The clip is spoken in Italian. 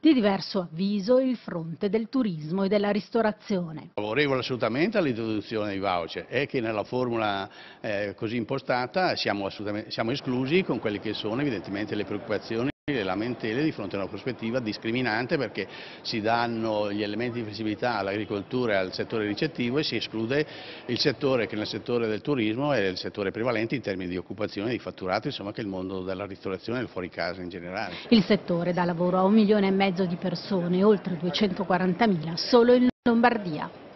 di diverso avviso il fronte del turismo e della ristorazione. Favorevole assolutamente all'introduzione dei voucher, è che nella formula eh, così impostata siamo, siamo esclusi con quelle che sono evidentemente le preoccupazioni le lamentele di fronte a una prospettiva discriminante perché si danno gli elementi di flessibilità all'agricoltura e al settore ricettivo e si esclude il settore che nel settore del turismo è il settore prevalente in termini di occupazione, di fatturato, insomma che è il mondo della ristorazione e del fuori casa in generale. Il settore dà lavoro a un milione e mezzo di persone, oltre 240 mila solo in Lombardia.